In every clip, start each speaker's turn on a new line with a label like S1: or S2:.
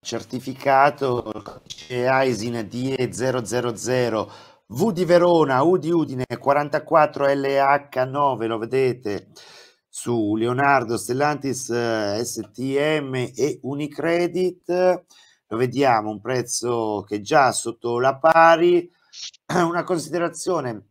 S1: Certificato codice DE 000 V di Verona, U di Udine 44 LH9, lo vedete su Leonardo Stellantis eh, STM e Unicredit. Lo vediamo, un prezzo che è già sotto la pari. Una considerazione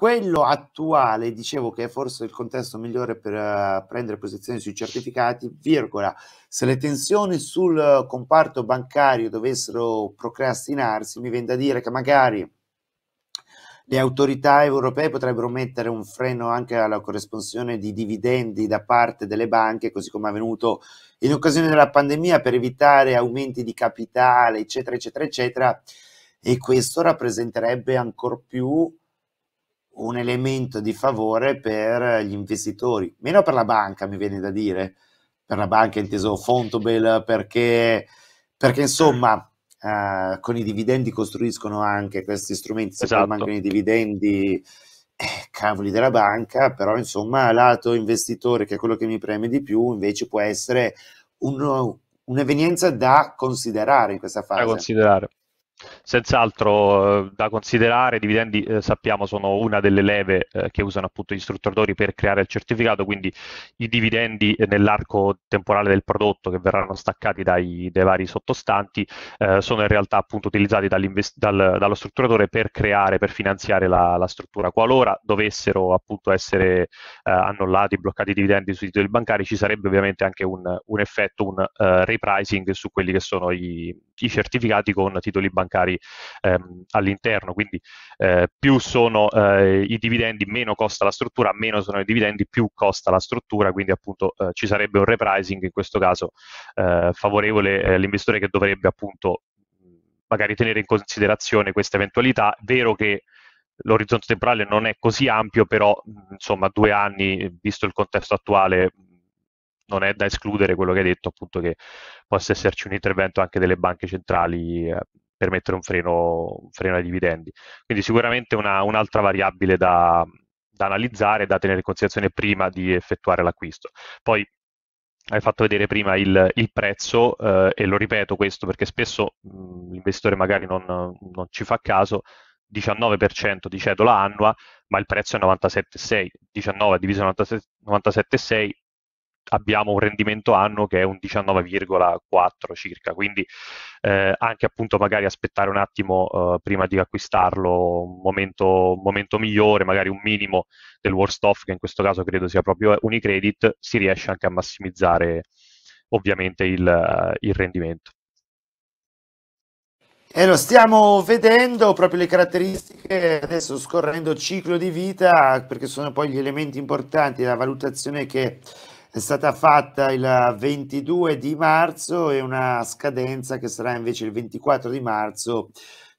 S1: quello attuale, dicevo che è forse il contesto migliore per uh, prendere posizione sui certificati, virgola, se le tensioni sul comparto bancario dovessero procrastinarsi, mi viene da dire che magari le autorità europee potrebbero mettere un freno anche alla corrispondenza di dividendi da parte delle banche, così come è avvenuto in occasione della pandemia per evitare aumenti di capitale, eccetera, eccetera, eccetera. E questo rappresenterebbe ancora più un elemento di favore per gli investitori, meno per la banca, mi viene da dire, per la banca inteso Fontobel, perché, perché insomma eh, con i dividendi costruiscono anche questi strumenti, se esatto. mancano i dividendi, eh, cavoli della banca, però insomma lato investitore, che è quello che mi preme di più, invece può essere uno, un'evenienza da considerare in questa fase. Da
S2: considerare. Senz'altro eh, da considerare, i dividendi eh, sappiamo sono una delle leve eh, che usano appunto gli istruttori per creare il certificato, quindi i dividendi eh, nell'arco temporale del prodotto che verranno staccati dai, dai vari sottostanti eh, sono in realtà appunto utilizzati dal, dallo strutturatore per creare, per finanziare la, la struttura. Qualora dovessero appunto essere eh, annullati, bloccati i dividendi sui titoli bancari ci sarebbe ovviamente anche un, un effetto, un uh, repricing su quelli che sono i, i certificati con titoli bancari ehm, all'interno. Quindi eh, più sono eh, i dividendi, meno costa la struttura, meno sono i dividendi, più costa la struttura, quindi appunto eh, ci sarebbe un repricing in questo caso eh, favorevole eh, all'investore che dovrebbe appunto magari tenere in considerazione questa eventualità. Vero che l'orizzonte temporale non è così ampio, però insomma due anni, visto il contesto attuale, non è da escludere quello che hai detto, appunto che possa esserci un intervento anche delle banche centrali eh, per mettere un freno, un freno, ai dividendi. Quindi sicuramente una, un'altra variabile da, da analizzare da tenere in considerazione prima di effettuare l'acquisto. Poi hai fatto vedere prima il, il prezzo eh, e lo ripeto questo perché spesso mh, l'investitore magari non, non ci fa caso, 19% di cedola annua, ma il prezzo è 97,6. 19 diviso 97,6 abbiamo un rendimento anno che è un 19,4 circa, quindi eh, anche appunto magari aspettare un attimo eh, prima di acquistarlo un momento, un momento, migliore, magari un minimo del worst off che in questo caso credo sia proprio Unicredit, si riesce anche a massimizzare ovviamente il, il rendimento.
S1: E lo stiamo vedendo proprio le caratteristiche adesso scorrendo ciclo di vita, perché sono poi gli elementi importanti, la valutazione che è stata fatta il 22 di marzo e una scadenza che sarà invece il 24 di marzo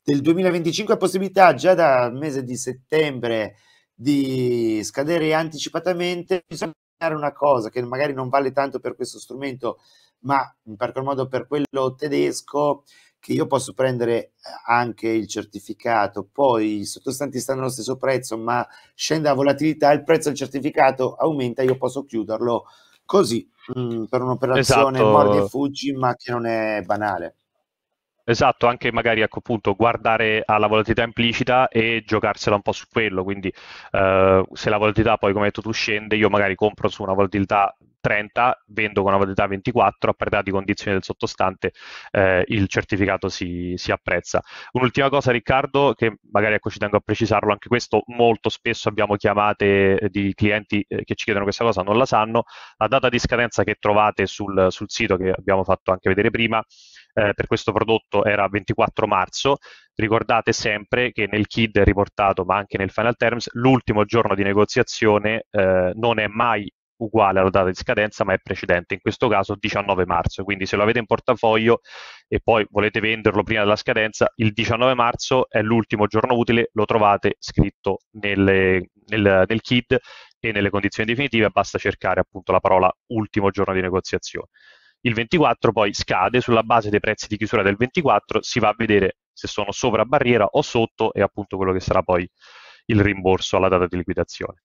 S1: del 2025, possibilità già dal mese di settembre di scadere anticipatamente. Bisogna fare una cosa che magari non vale tanto per questo strumento, ma in particolar modo per quello tedesco, che io posso prendere eh, anche il certificato, poi i sottostanti stanno allo stesso prezzo, ma scende la volatilità, il prezzo del certificato aumenta, io posso chiuderlo così mh, mm, per un'operazione esatto. mordi e fuggi, ma che non è banale.
S2: Esatto, anche magari ecco, appunto, guardare alla volatilità implicita e giocarsela un po' su quello, quindi eh, se la volatilità poi come hai detto tu scende, io magari compro su una volatilità 30, vendo con una validità 24, a parità di condizioni del sottostante eh, il certificato si, si apprezza. Un'ultima cosa Riccardo, che magari ecco, ci tengo a precisarlo, anche questo molto spesso abbiamo chiamate eh, di clienti eh, che ci chiedono questa cosa, non la sanno, la data di scadenza che trovate sul, sul sito che abbiamo fatto anche vedere prima, eh, per questo prodotto era 24 marzo, Ricordate sempre che nel KID riportato, ma anche nel Final Terms, l'ultimo giorno di negoziazione eh, non è mai uguale alla data di scadenza ma è precedente, in questo caso 19 marzo, quindi se lo avete in portafoglio e poi volete venderlo prima della scadenza, il 19 marzo è l'ultimo giorno utile, lo trovate scritto nelle, nel, nel KID e nelle condizioni definitive, basta cercare appunto la parola ultimo giorno di negoziazione. Il 24 poi scade, sulla base dei prezzi di chiusura del 24 si va a vedere se sono sopra barriera o sotto e appunto quello che sarà poi il rimborso alla data di liquidazione.